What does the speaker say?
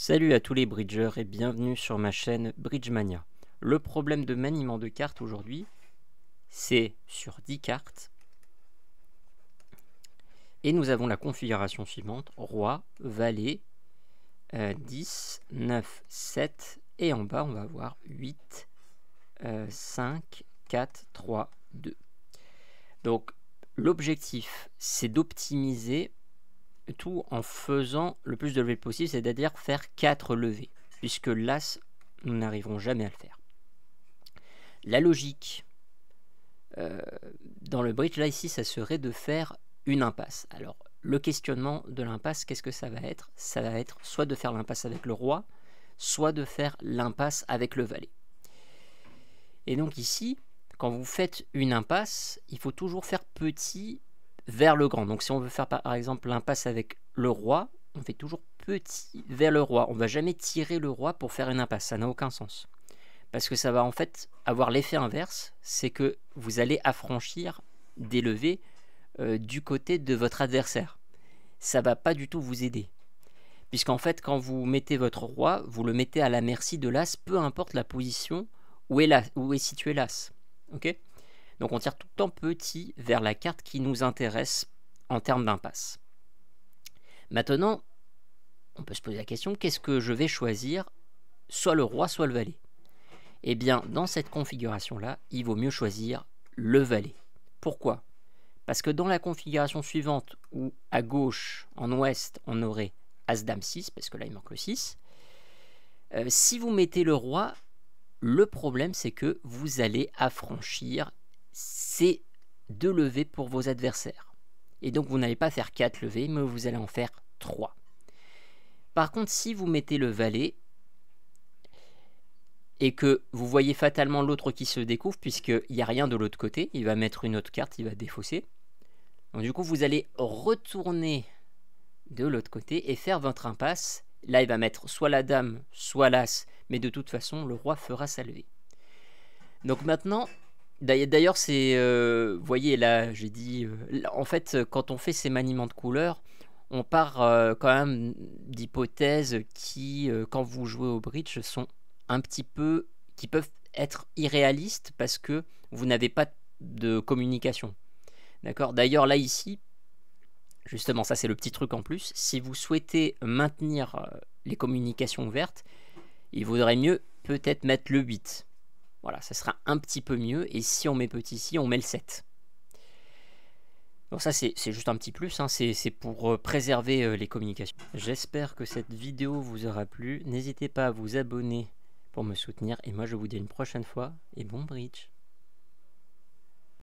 Salut à tous les bridgers et bienvenue sur ma chaîne Bridgemania. Le problème de maniement de cartes aujourd'hui, c'est sur 10 cartes. Et nous avons la configuration suivante, roi, valet, 10, 9, 7, et en bas on va avoir 8, 5, 4, 3, 2. Donc l'objectif c'est d'optimiser tout en faisant le plus de levées possible, c'est-à-dire faire 4 levées, puisque l'As, nous n'arriverons jamais à le faire. La logique euh, dans le bridge, là ici, ça serait de faire une impasse. Alors, le questionnement de l'impasse, qu'est-ce que ça va être Ça va être soit de faire l'impasse avec le roi, soit de faire l'impasse avec le valet. Et donc ici, quand vous faites une impasse, il faut toujours faire petit vers le grand. Donc si on veut faire par exemple l'impasse avec le roi, on fait toujours petit vers le roi. On va jamais tirer le roi pour faire une impasse, ça n'a aucun sens. Parce que ça va en fait avoir l'effet inverse, c'est que vous allez affranchir des levées euh, du côté de votre adversaire. Ça va pas du tout vous aider. Puisqu'en fait, quand vous mettez votre roi, vous le mettez à la merci de l'as, peu importe la position où est, où est situé l'as. ok donc on tire tout le temps petit vers la carte qui nous intéresse en termes d'impasse. Maintenant, on peut se poser la question, qu'est-ce que je vais choisir Soit le roi, soit le valet. Eh bien, dans cette configuration-là, il vaut mieux choisir le valet. Pourquoi Parce que dans la configuration suivante, où à gauche, en ouest, on aurait As-Dame 6, parce que là il manque le 6, euh, si vous mettez le roi, le problème c'est que vous allez affranchir c'est deux levées pour vos adversaires. Et donc vous n'allez pas faire quatre levées, mais vous allez en faire trois. Par contre, si vous mettez le valet, et que vous voyez fatalement l'autre qui se découvre, puisqu'il n'y a rien de l'autre côté, il va mettre une autre carte, il va défausser. Donc du coup, vous allez retourner de l'autre côté et faire votre impasse. Là, il va mettre soit la dame, soit l'as, mais de toute façon, le roi fera sa levée. Donc maintenant, D'ailleurs, c'est. Euh, voyez, là, j'ai dit. Euh, en fait, quand on fait ces maniements de couleurs, on part euh, quand même d'hypothèses qui, quand vous jouez au bridge, sont un petit peu. qui peuvent être irréalistes parce que vous n'avez pas de communication. D'accord D'ailleurs, là, ici, justement, ça, c'est le petit truc en plus. Si vous souhaitez maintenir les communications ouvertes, il vaudrait mieux peut-être mettre le 8. Voilà, ça sera un petit peu mieux. Et si on met petit ici, on met le 7. Bon, ça, c'est juste un petit plus. Hein, c'est pour euh, préserver euh, les communications. J'espère que cette vidéo vous aura plu. N'hésitez pas à vous abonner pour me soutenir. Et moi, je vous dis une prochaine fois. Et bon bridge